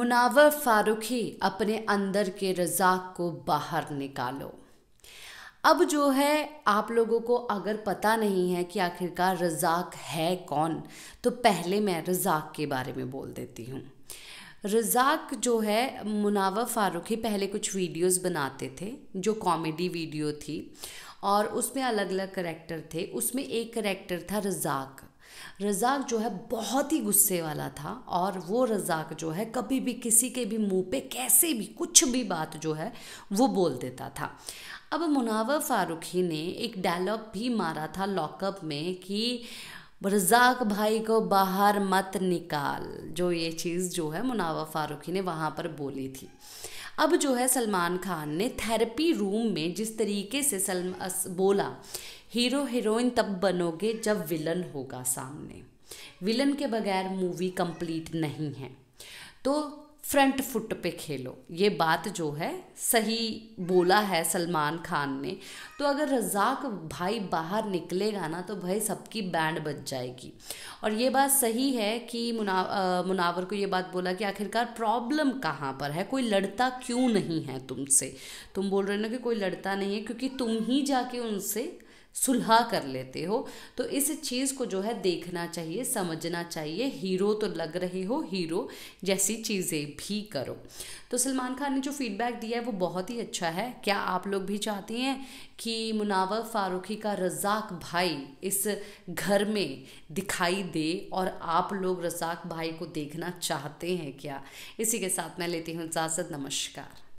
मुनावर फारूकी अपने अंदर के रजाक को बाहर निकालो अब जो है आप लोगों को अगर पता नहीं है कि आखिरकार रजाक है कौन तो पहले मैं रजाक के बारे में बोल देती हूँ रज़ाक जो है मुनावर फ़ारूकी पहले कुछ वीडियोस बनाते थे जो कॉमेडी वीडियो थी और उसमें अलग अलग करेक्टर थे उसमें एक करेक्टर था रज़ाक रज़ाक जो है बहुत ही गुस्से वाला था और वो रज़ाक जो है कभी भी किसी के भी मुंह पे कैसे भी कुछ भी बात जो है वो बोल देता था अब मुनावर फ़ारूकी ने एक डायलॉग भी मारा था लॉकअप में कि बरजाक भाई को बाहर मत निकाल जो ये चीज़ जो है मुनावा फारूकी ने वहाँ पर बोली थी अब जो है सलमान खान ने थेरेपी रूम में जिस तरीके से सलम बोला हीरो हीरोइन तब बनोगे जब विलन होगा सामने विलन के बगैर मूवी कंप्लीट नहीं है तो फ्रंट फुट पे खेलो ये बात जो है सही बोला है सलमान खान ने तो अगर रजाक भाई बाहर निकलेगा ना तो भाई सबकी बैंड बच जाएगी और ये बात सही है कि मुना आ, मुनावर को ये बात बोला कि आखिरकार प्रॉब्लम कहाँ पर है कोई लड़ता क्यों नहीं है तुमसे तुम बोल रहे हो ना कि कोई लड़ता नहीं है क्योंकि तुम ही जाके उनसे सुलहा कर लेते हो तो इस चीज़ को जो है देखना चाहिए समझना चाहिए हीरो तो लग रहे हो हीरो जैसी चीज़ें भी करो तो सलमान खान ने जो फीडबैक दिया है वो बहुत ही अच्छा है क्या आप लोग भी चाहती हैं कि मुनावर फारूकी का रज़ाक भाई इस घर में दिखाई दे और आप लोग रज़ाक भाई को देखना चाहते हैं क्या इसी के साथ मैं लेती हूँ इजाज़त नमस्कार